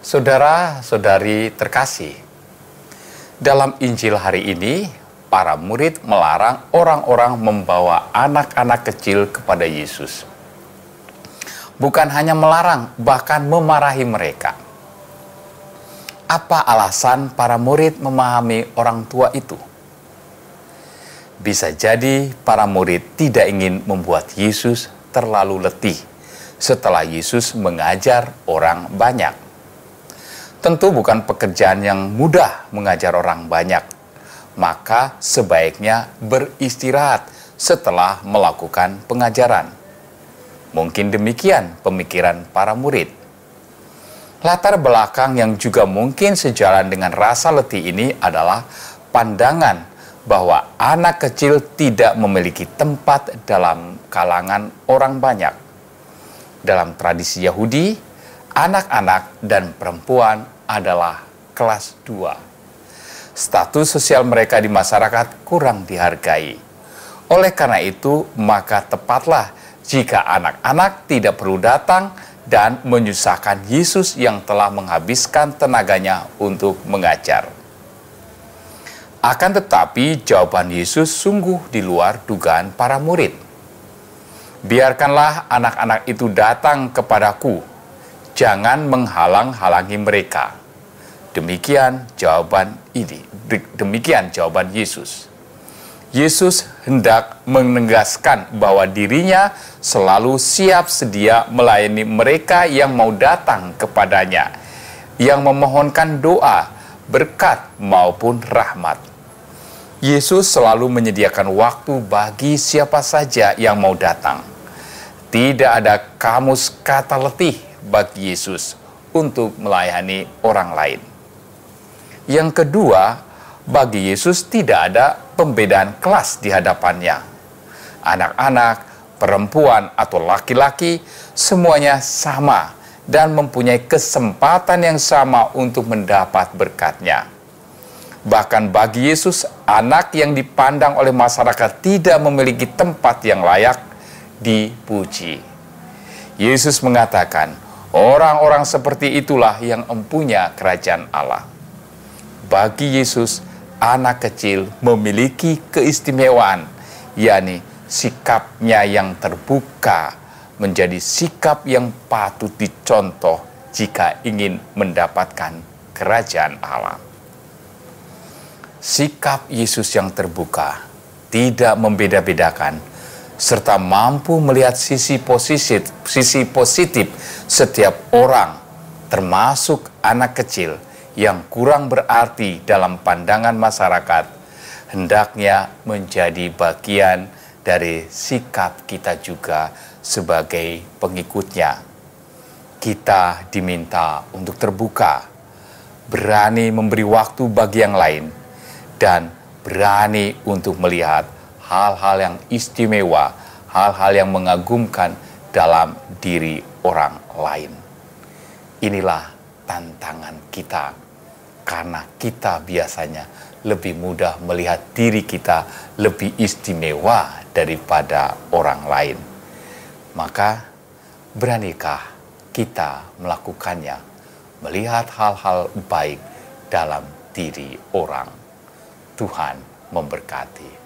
Saudara-saudari terkasih, dalam Injil hari ini, para murid melarang orang-orang membawa anak-anak kecil kepada Yesus. Bukan hanya melarang, bahkan memarahi mereka. Apa alasan para murid memahami orang tua itu? Bisa jadi para murid tidak ingin membuat Yesus terlalu letih setelah Yesus mengajar orang banyak Tentu bukan pekerjaan yang mudah mengajar orang banyak, maka sebaiknya beristirahat setelah melakukan pengajaran. Mungkin demikian pemikiran para murid. Latar belakang yang juga mungkin sejalan dengan rasa letih ini adalah pandangan bahwa anak kecil tidak memiliki tempat dalam kalangan orang banyak. Dalam tradisi Yahudi, anak-anak dan perempuan adalah kelas 2. Status sosial mereka di masyarakat kurang dihargai. Oleh karena itu, maka tepatlah jika anak-anak tidak perlu datang dan menyusahkan Yesus yang telah menghabiskan tenaganya untuk mengajar. Akan tetapi, jawaban Yesus sungguh di luar dugaan para murid. Biarkanlah anak-anak itu datang kepadaku, jangan menghalang-halangi mereka. Demikian jawaban ini. Demikian jawaban Yesus. Yesus hendak menegaskan bahwa dirinya selalu siap sedia melayani mereka yang mau datang kepadanya, yang memohonkan doa, berkat, maupun rahmat. Yesus selalu menyediakan waktu bagi siapa saja yang mau datang. Tidak ada kamus kata letih bagi Yesus untuk melayani orang lain. Yang kedua, bagi Yesus tidak ada pembedaan kelas di hadapannya. Anak-anak, perempuan, atau laki-laki, semuanya sama dan mempunyai kesempatan yang sama untuk mendapat berkatnya. Bahkan bagi Yesus, anak yang dipandang oleh masyarakat tidak memiliki tempat yang layak dipuji. Yesus mengatakan, Orang-orang seperti itulah yang empunya kerajaan Allah. Bagi Yesus, anak kecil memiliki keistimewaan, yakni sikapnya yang terbuka menjadi sikap yang patut dicontoh jika ingin mendapatkan kerajaan Allah. Sikap Yesus yang terbuka tidak membeda-bedakan serta mampu melihat sisi positif, sisi positif setiap orang, termasuk anak kecil yang kurang berarti dalam pandangan masyarakat, hendaknya menjadi bagian dari sikap kita juga sebagai pengikutnya. Kita diminta untuk terbuka, berani memberi waktu bagi yang lain, dan berani untuk melihat hal-hal yang istimewa, hal-hal yang mengagumkan dalam diri orang lain. Inilah tantangan kita, karena kita biasanya lebih mudah melihat diri kita lebih istimewa daripada orang lain. Maka, beranikah kita melakukannya, melihat hal-hal baik dalam diri orang? Tuhan memberkati.